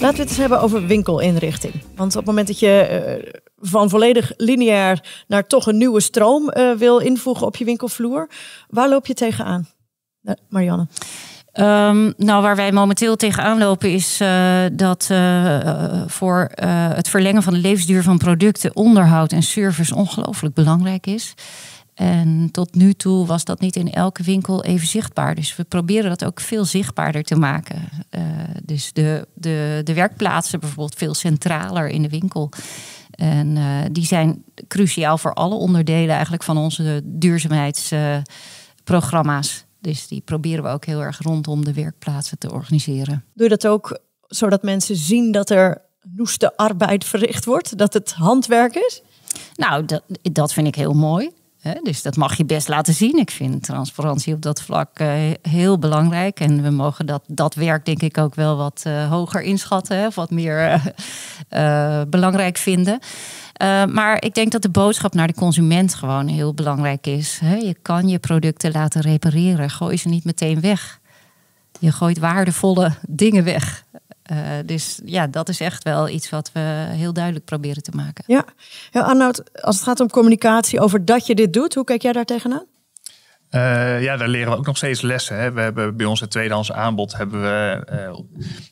Laten we het eens hebben over winkelinrichting. Want op het moment dat je eh, van volledig lineair naar toch een nieuwe stroom eh, wil invoegen op je winkelvloer, waar loop je tegenaan? Eh, Marianne. Ehm, nou, waar wij momenteel tegenaan lopen is dat voor het verlengen van de levensduur van producten onderhoud en service ongelooflijk belangrijk is. En tot nu toe was dat niet in elke winkel even zichtbaar. Dus we proberen dat ook veel zichtbaarder te maken. Eh, dus de, de, de werkplaatsen bijvoorbeeld veel centraler in de winkel. En eh, die zijn cruciaal voor alle onderdelen eigenlijk van onze duurzaamheidsprogramma's. dus die proberen we ook heel erg rondom de werkplaatsen te organiseren. Doe je dat ook zodat mensen zien dat er noeste arbeid verricht wordt? Dat het handwerk is? Nou, dat, dat vind ik heel mooi dus dat mag je best laten zien. Ik vind transparantie op dat vlak eh, heel belangrijk. En we mogen dat, dat werk denk ik ook wel wat eh, hoger inschatten. Of wat meer eh, belangrijk vinden. maar ik denk dat de boodschap naar de consument gewoon heel belangrijk is. Je kan je producten laten repareren. Gooi ze niet meteen weg. Je gooit waardevolle dingen weg. Eh, dus ja, dat is echt wel iets wat we heel duidelijk proberen te maken. Ja, ja Arnoud, als het gaat om communicatie over dat je dit doet, hoe kijk jij daar tegenaan? Eh, ja, daar leren we ook nog steeds lessen. Hè. We hebben bij ons het tweedehands aanbod hebben we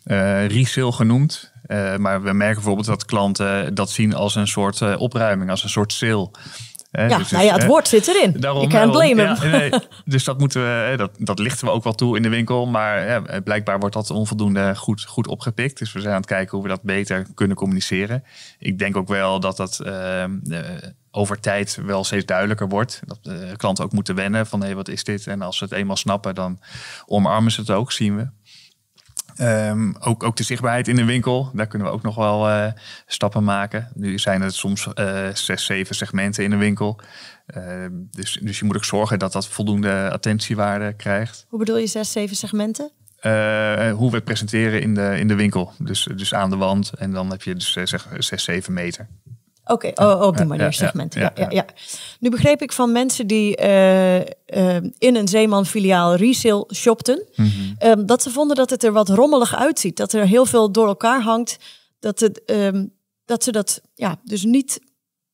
uh, resale genoemd. maar we merken bijvoorbeeld dat klanten dat zien als een soort opruiming, als een soort sale ja, dus nou dus, ja, het woord zit erin. Daarom, je kan eh, blame hem. dus dat, moeten we, dat, dat lichten we ook wel toe in de winkel. Maar eh, blijkbaar wordt dat onvoldoende goed, goed opgepikt. Dus we zijn aan het kijken hoe we dat beter kunnen communiceren. Ik denk ook wel dat dat... Eh, over tijd wel steeds duidelijker wordt. Dat de klanten ook moeten wennen van hé, hey, wat is dit? En als ze het eenmaal snappen, dan omarmen ze het ook, zien we. Ehm, ook, ook de zichtbaarheid in de winkel, daar kunnen we ook nog wel eh, stappen maken. Nu zijn het soms uh, zes, zeven segmenten in de winkel. Ehm, dus, dus je moet ook zorgen dat dat voldoende attentiewaarde krijgt. Hoe bedoel je zes, zeven segmenten? Eh, hoe we het presenteren in de, in de winkel. Dus, dus aan de wand en dan heb je dus zeg, zes, zeven meter. Oké, oh, op die manier segmenten. Ja, ja, ja, Nu begreep ik van mensen die eh, eh, in een Zeeman-filiaal resale shopten, mhm. ehm, dat ze vonden dat het er wat rommelig uitziet. Dat er heel veel door elkaar hangt. Dat, het, ehm, dat ze dat ja, dus niet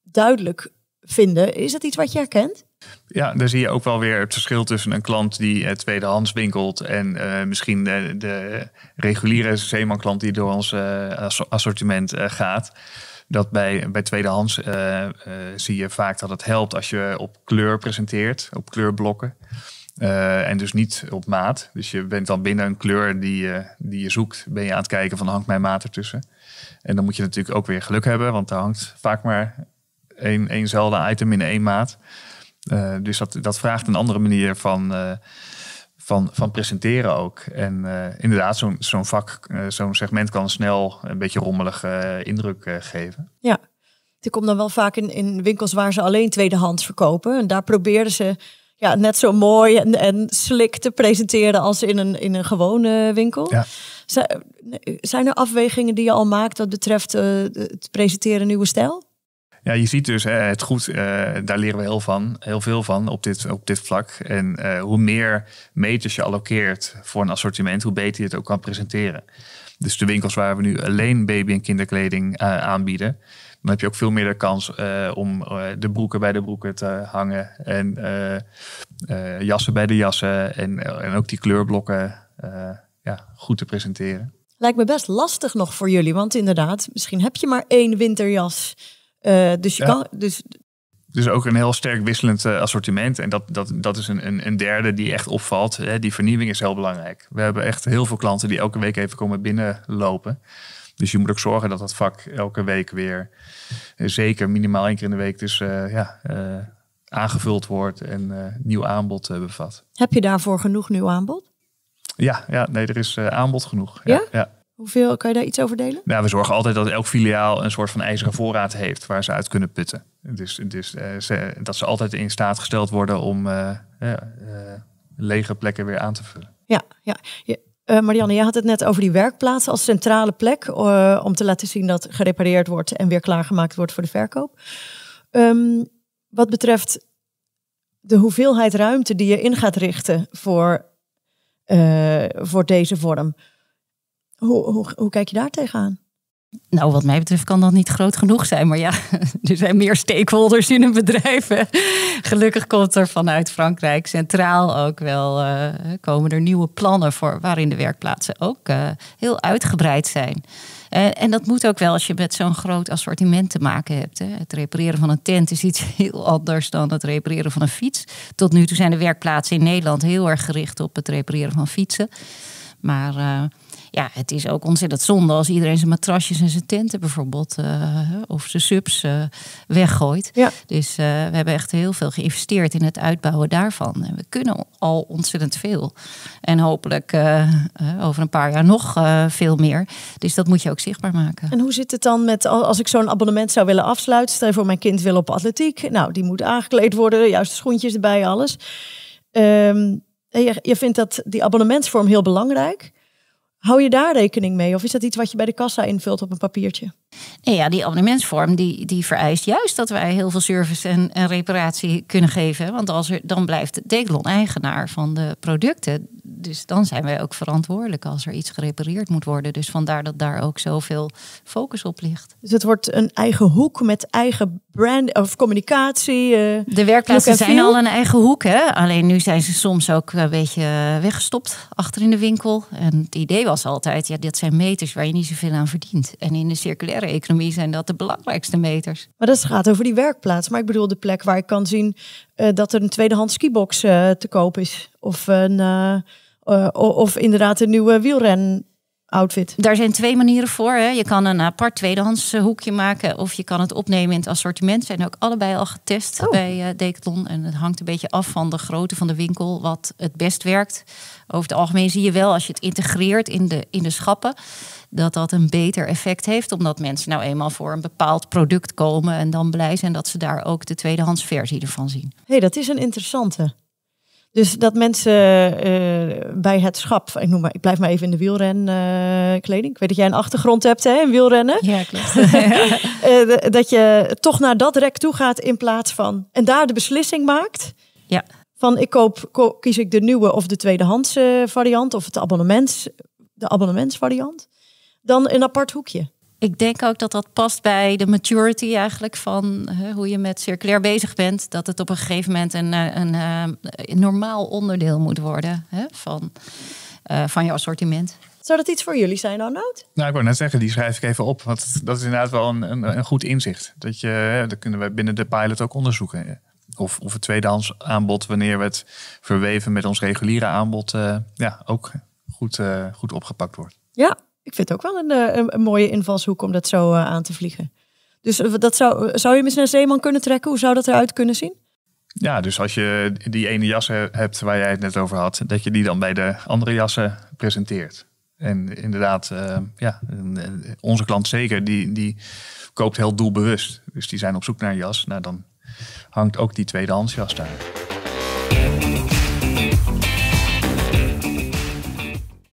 duidelijk vinden. Is dat iets wat je herkent? Ja, daar zie je ook wel weer het verschil tussen een klant die uh, tweedehands winkelt en misschien de, de reguliere Zeeman-klant die door ons assortiment gaat dat bij, bij tweedehands eh, eh, zie je vaak dat het helpt als je op kleur presenteert, op kleurblokken. Eh, en dus niet op maat. Dus je bent dan binnen een kleur die, die je zoekt, ben je aan het kijken van hangt mijn maat ertussen. En dan moet je natuurlijk ook weer geluk hebben, want er hangt vaak maar één, éénzelfde item in één maat. dus dat, dat vraagt een andere manier van van, van presenteren ook. En eh, inderdaad, zo'n zo'n vak, eh, zo'n segment kan snel een beetje rommelig eh, indruk geven. Ja, ik kom dan wel vaak in, in winkels waar ze alleen tweedehands verkopen. En daar proberen ze ja, net zo mooi en, en slik te presenteren als in een, in een gewone winkel. Ja. Zijn er afwegingen die je al maakt wat betreft het presenteren nieuwe stijl? Ja, je ziet dus hè, eh, het goed, eh, daar leren we heel, van, heel veel van op dit, op dit vlak. En eh, hoe meer meters je allokeert voor een assortiment, hoe beter je het ook kan presenteren. Dus de winkels waar we nu alleen baby- en kinderkleding aanbieden, dan heb je ook veel meer de kans om de broeken bij de broeken te hangen en jassen bij de jassen en, en ook die kleurblokken ja, goed te presenteren. Lijkt me best lastig nog voor jullie, want inderdaad, misschien heb je maar één winterjas eh, dus je kan. Dus, dus ook een heel sterk wisselend eh, assortiment. En dat, dat, dat is een, een, een derde die echt opvalt. Hè? Die vernieuwing is heel belangrijk. We hebben echt heel veel klanten die elke week even komen binnenlopen. Dus je moet ook zorgen dat dat vak elke week weer, eh, zeker minimaal één keer in de week, dus ja, aangevuld wordt en nieuw aanbod bevat. Heb je daarvoor genoeg nieuw aanbod? Ja, ja nee, er is aanbod genoeg. ja, ja. Hoeveel, kan je daar iets over delen? Nou, we zorgen altijd dat elk filiaal een soort van ijzeren voorraad heeft waar ze uit kunnen putten. Dus, dus dat ze altijd in staat gesteld worden om eh, eh, lege plekken weer aan te vullen. Ja, ja. Je, Marianne, jij had het net over die werkplaatsen als centrale plek om te laten zien dat gerepareerd wordt en weer klaargemaakt wordt voor de verkoop. Ehm, wat betreft de hoeveelheid ruimte die je in gaat richten voor, voor deze vorm. Hoe, hoe, hoe kijk je daar tegenaan? Nou, wat mij betreft kan dat niet groot genoeg zijn. Maar ja, er zijn meer stakeholders in een bedrijf. Hè. Gelukkig komt er vanuit Frankrijk centraal ook wel eh, komen er nieuwe plannen voor waarin de werkplaatsen ook eh, heel uitgebreid zijn. Eh, en dat moet ook wel als je met zo'n groot assortiment te maken hebt. Hè. Het repareren van een tent is iets heel anders dan het repareren van een fiets. Tot nu toe zijn de werkplaatsen in Nederland heel erg gericht op het repareren van fietsen. Maar ja, het is ook ontzettend zonde als iedereen zijn matrasjes en zijn tenten bijvoorbeeld eh, of zijn subs eh, weggooit. Dus eh, we hebben echt heel veel geïnvesteerd in het uitbouwen daarvan. En we kunnen al ontzettend veel. En hopelijk over een paar jaar nog veel meer. Dus dat moet je ook zichtbaar maken. En hoe zit het dan met als ik zo'n abonnement zou willen afsluiten? Stel voor, mijn kind wil op atletiek. Nou, die moet aangekleed worden, de schoentjes erbij, alles. Ehm, je, je vindt dat die abonnementsvorm heel belangrijk. Hou je daar rekening mee? Of is dat iets wat je bij de kassa invult op een papiertje? Nee, ja, die abonnementsvorm die, die vereist juist dat wij heel veel service en, reparatie kunnen geven. Want als er, dan blijft de eigenaar van de producten dus dan zijn wij ook verantwoordelijk als er iets gerepareerd moet worden. Dus vandaar dat daar ook zoveel focus op ligt. Dus het wordt een eigen hoek met eigen brand of communicatie. Eh, de werkplaatsen zijn al een eigen hoek. Hè? Alleen nu zijn ze soms ook een beetje weggestopt achter in de winkel. En het idee was altijd, ja, dat zijn meters waar je niet zoveel aan verdient. En in de circulaire economie zijn dat de belangrijkste meters. Maar dat gaat over die werkplaats. Maar ik bedoel de plek waar ik kan zien eh, dat er een tweedehands skibox uh, te koop is. Of een eh, of inderdaad een nieuwe wielren outfit. Daar zijn twee manieren voor. Hè. Je kan een apart tweedehands eh, hoekje maken of je kan het opnemen in het assortiment. Zijn ook allebei al getest oh. bij uh, Decathlon. En het hangt een beetje af van de grootte van de winkel wat het best werkt. Over het algemeen zie je wel als je het integreert in de, in de schappen dat dat een beter effect heeft. Omdat mensen nou eenmaal voor een bepaald product komen en dan blij zijn dat ze daar ook de tweedehands versie ervan zien. hey, dat is een interessante. Dus dat mensen eh, bij het schap, ik, noem maar, ik blijf maar even in de wielrenkleding. Eh, kleding. ik weet dat jij een achtergrond hebt hè, in wielrennen. Ja, klopt. Eh, dat je toch naar dat rek toe gaat in plaats van. En daar de beslissing maakt. Ja. Van ik koop, kies ik de nieuwe of de tweedehands variant of het abonnement, de abonnementsvariant. Dan een apart hoekje ik denk ook dat dat past bij de maturity eigenlijk van hè, hoe je met circulair bezig bent. Dat het op een gegeven moment een, eh, een, eh, normaal onderdeel moet worden hè, van, eh, van je assortiment. Zou dat iets voor jullie zijn, Arnoud? Nou, ik wou net zeggen, die schrijf ik even op. Want dat is inderdaad wel een, een, goed inzicht. Dat, je, dat kunnen we binnen de pilot ook onderzoeken. Of, of het tweedehands aanbod, wanneer we het verweven met ons reguliere aanbod, ja, ook goed, goed opgepakt wordt. Ja, ik vind het ook wel eh, een, een mooie invalshoek om dat zo eh, aan te vliegen. Dus eh, dat zou, zou je misschien naar Zeeman kunnen trekken? Hoe zou dat eruit kunnen zien? Ja, dus als je die ene jas hebt waar jij het net over had, dat je die dan bij de andere jassen presenteert. En inderdaad, ja, onze klant zeker, die, die koopt heel doelbewust. Dus die zijn op zoek naar een jas. Nou, dan hangt ook die tweedehands jas daar.